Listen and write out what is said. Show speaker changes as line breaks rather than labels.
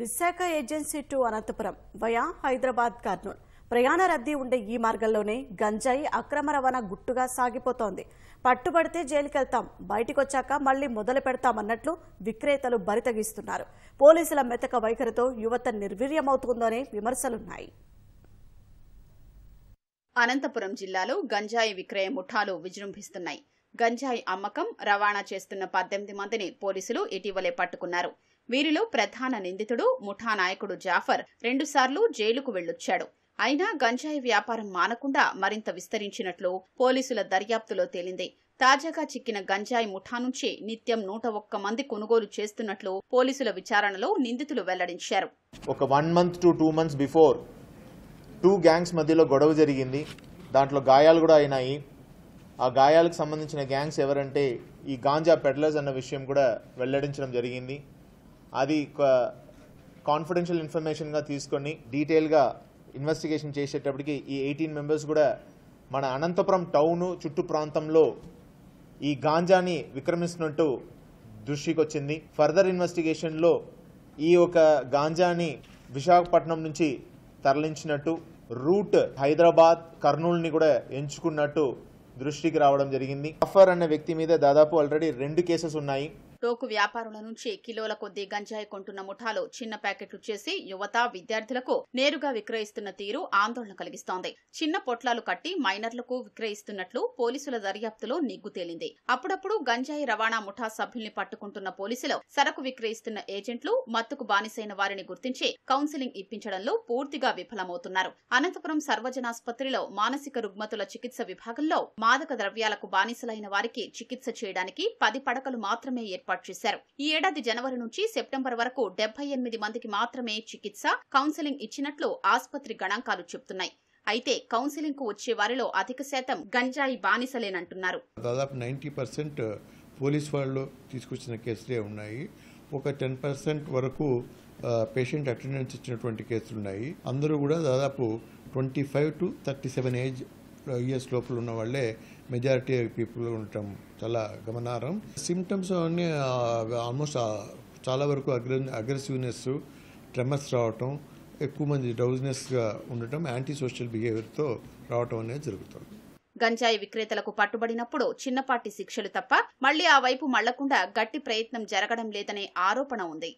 Visakha agency to Anantapuram via Hyderabad Kurnool ప్రయాణ రద్దీ ఉండే ఈ మార్గంలోనే గంజాయి అక్రమ రవాణా గుట్టుగా సాగిపోతోంది పట్టుబడితే జైలుకెళ్తాం బయటకొచ్చాక మళ్లీ మొదలు పెడతామన్నట్లు విక్రేతలు బరితగిస్తున్నారు పోలీసుల మెతక వైఖరితో యువత నిర్వీర్యమవుతుందోనే విమర్శలున్నాయి అనంతపురం జిల్లాలో గంజాయి విక్రయ ముఠాలు విజృంభిస్తున్నాయి గంజాయి అమ్మకం రవాణా చేస్తున్న పద్దెనిమిది మందిని పోలీసులు ఇటీవలే పట్టుకున్నారు వీరిలో ప్రధాన నిందితుడు ముఠా నాయకుడు జాఫర్ రెండుసార్లు జైలుకు వెళ్లొచ్చాడు అయినా గంజాయి వ్యాపారం మానకుండా మరింత విస్తరించినట్లు పోలీసుల దర్యాప్తులో తేలింది తాజాగా చిక్కిన గంజాయి ముఠా నుంచి నిత్యం నూట ఒక్క మంది కొనుగోలు చేస్తున్నట్లు పోలీసుల విచారణలో నిందితులు వెల్లడించారు
ఒక one month to two months before two gangs మధ్యలో గొడవ జరిగింది దాంట్లో గాయాలు కూడా అయినాయి ఆ గాయాలకు సంబంధించిన గ్యాంగ్స్ ఎవరంటే ఈ గాంజా పెడలర్స్ అన్న విషయం కూడా వెల్లడించడం జరిగింది అది కాన్ఫిడెన్షియల్ ఇన్ఫర్మేషన్గా తీసుకొని డీటెయిల్గా ఇన్వెస్టిగేషన్ చేసేటప్పటికి ఈ ఎయిటీన్ మెంబర్స్ కూడా మన అనంతపురం టౌను చుట్టూ ప్రాంతంలో ఈ గాంజాని విక్రమిస్తున్నట్టు దృష్టికొచ్చింది ఫర్దర్ ఇన్వెస్టిగేషన్లో ఈ ఒక గాంజాని విశాఖపట్నం నుంచి తరలించినట్టు రూట్ హైదరాబాద్ కర్నూలుని కూడా ఎంచుకున్నట్టు దృష్టికి రావడం జరిగింది అఫర్ అనే వ్యక్తి మీద దాదాపు ఆల్రెడీ రెండు కేసెస్ ఉన్నాయి
టోకు వ్యాపారుల నుంచి కిలోల కొద్దీ గంజాయి కొంటున్న ముఠాలు చిన్న ప్యాకెట్లు చేసి యువత విద్యార్థులకు నేరుగా విక్రయిస్తున్న తీరు ఆందోళన కలిగిస్తోంది చిన్న పొట్లాలు కట్టి మైనర్లకు విక్రయిస్తున్నట్లు పోలీసుల దర్యాప్తులో నిగ్గు తేలింది అప్పుడప్పుడు గంజాయి రవాణా ముఠా సభ్యుల్ని పట్టుకుంటున్న పోలీసులు సరకు విక్రయిస్తున్న ఏజెంట్లు మత్తుకు బానిసైన వారిని గుర్తించి కౌన్సిలింగ్ ఇప్పించడంలో పూర్తిగా విఫలమవుతున్నారు అనంతపురం సర్వజనాస్పత్రిలో మానసిక రుగ్మతుల చికిత్స విభాగంలో మాదక ద్రవ్యాలకు బానిసలైన వారికి చికిత్స చేయడానికి పది పడకలు మాత్రమే ఏర్పాటు ఏర్పాటు చేశారు ఈ ఏడాది జనవరి నుంచి సెప్టెంబర్ వరకు డెబ్బై ఎనిమిది మందికి మాత్రమే చికిత్స కౌన్సెలింగ్ ఇచ్చినట్లు ఆసుపత్రి గణాంకాలు చెబుతున్నాయి అయితే కౌన్సిలింగ్ కు వచ్చే వారిలో అధిక శాతం గంజాయి బానిసలేనంటున్నారు
దాదాపు నైన్టీ పర్సెంట్ పోలీస్ వాళ్ళు తీసుకొచ్చిన కేసులే ఉన్నాయి ఒక టెన్ పర్సెంట్ వరకు పేషెంట్ అటెండెన్స్ ఇచ్చినటువంటి కేసులు ఉన్నాయి అందరూ కూడా దాదాపు twenty five to thirty seven age years లోపల ఉన్న వాళ్ళే మెజారిటీ పీపుల్ ఉండటం చాలా గమనార్హం సిమ్టమ్స్ అన్నీ ఆల్మోస్ట్ చాలా వరకు అగ్ర అగ్రెసివ్నెస్ ట్రెమర్స్ రావటం ఎక్కువ మంది డౌజ్నెస్గా ఉండటం యాంటీ సోషల్ బిహేవియర్తో రావటం అనేది జరుగుతుంది
గంజాయి విక్రేతలకు పట్టుబడినప్పుడు చిన్నపాటి శిక్షలు తప్ప మళ్లీ ఆ వైపు మళ్లకుండా గట్టి ప్రయత్నం జరగడం లేదనే ఆరోపణ ఉంది